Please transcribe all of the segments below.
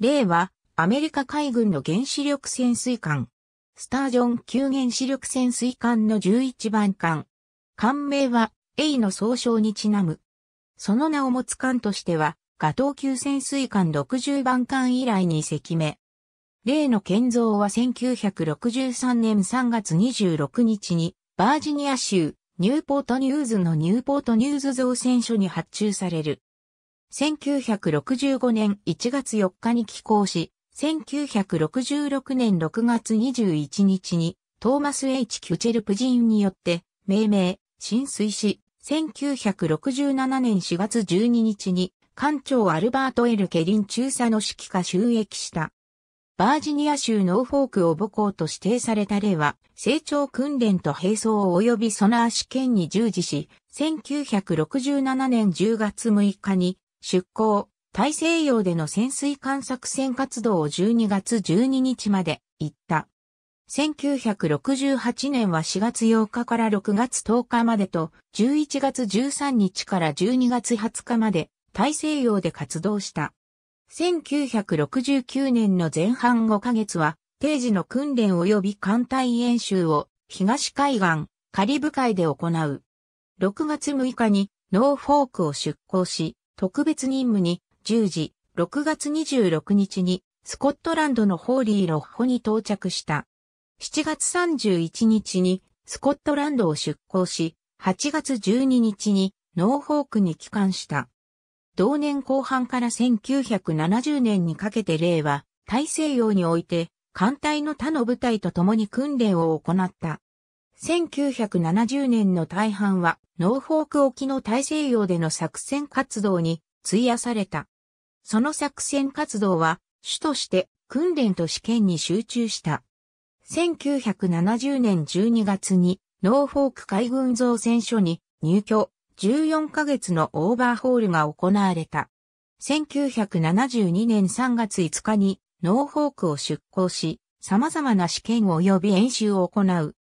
例は、アメリカ海軍の原子力潜水艦。スタージョン級原子力潜水艦の11番艦。艦名は、A の総称にちなむ。その名を持つ艦としては、ガトー級潜水艦60番艦以来に隻目。例の建造は1963年3月26日に、バージニア州、ニューポートニューズのニューポートニューズ造船所に発注される。1965年1月4日に寄港し、1966年6月21日にトーマス H・ キュチェルプジンによって命名、浸水し、1967年4月12日に艦長アルバート・エル・ケリン中佐の指揮下収益した。バージニア州ノーフォークを母校と指定された例は、成長訓練と並走及びソナー試験に従事し、1967年10月6日に出港、大西洋での潜水艦作戦活動を12月12日まで行った。1968年は4月8日から6月10日までと、11月13日から12月20日まで大西洋で活動した。1969年の前半5ヶ月は、定時の訓練及び艦隊演習を東海岸、カリブ海で行う。6月6日にノーフォークを出港し、特別任務に10時6月26日にスコットランドのホーリーロッホに到着した。7月31日にスコットランドを出港し、8月12日にノーホークに帰還した。同年後半から1970年にかけて令は大西洋において艦隊の他の部隊と共に訓練を行った。1970年の大半は、ノーフォーク沖の大西洋での作戦活動に費やされた。その作戦活動は、主として訓練と試験に集中した。1970年12月に、ノーフォーク海軍造船所に入居14ヶ月のオーバーホールが行われた。1972年3月5日にノーフォークを出港し、様々な試験及び演習を行う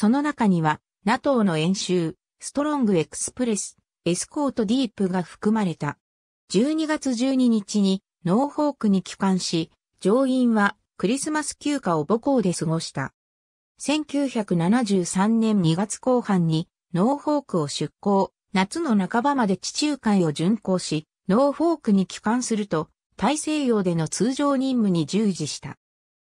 その中には、NATO の演習、ストロングエクスプレス、エスコートディープが含まれた。12月12日に、ノーホークに帰還し、乗員はクリスマス休暇を母校で過ごした。1973年2月後半にノーホークを出港、夏の半ばまで地中海を巡航し、ノーホークに帰還すると、大西洋での通常任務に従事した。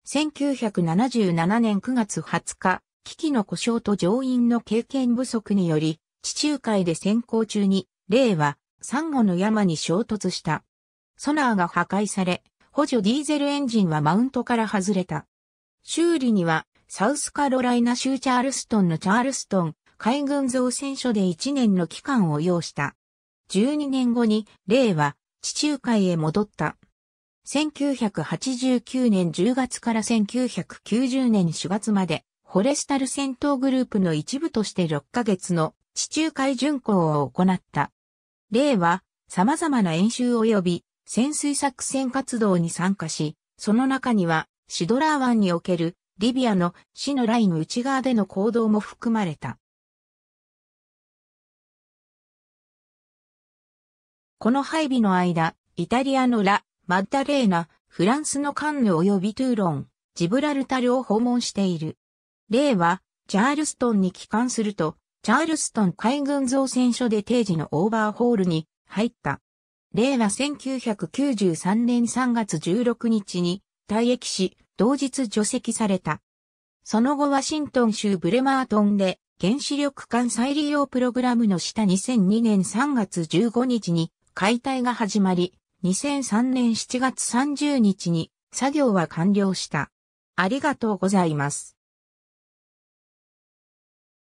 1977年9月20日、機器の故障と乗員の経験不足により、地中海で潜航中に、イは、サンゴの山に衝突した。ソナーが破壊され、補助ディーゼルエンジンはマウントから外れた。修理には、サウスカロライナ州チャールストンのチャールストン海軍造船所で1年の期間を要した。12年後に、イは地中海へ戻った。1989年10月から1990年4月まで、フォレスタル戦闘グループの一部として6ヶ月の地中海巡航を行った。例は、様々な演習及び潜水作戦活動に参加し、その中にはシドラー湾におけるリビアの死のライン内側での行動も含まれた。この配備の間、イタリアのラ、マッダレーナ、フランスのカンヌ及びトゥーロン、ジブラルタルを訪問している。例は、チャールストンに帰還すると、チャールストン海軍造船所で定時のオーバーホールに入った。例は1993年3月16日に退役し、同日除籍された。その後ワシントン州ブレマートンで原子力艦再利用プログラムの下2002年3月15日に解体が始まり、2003年7月30日に作業は完了した。ありがとうございます。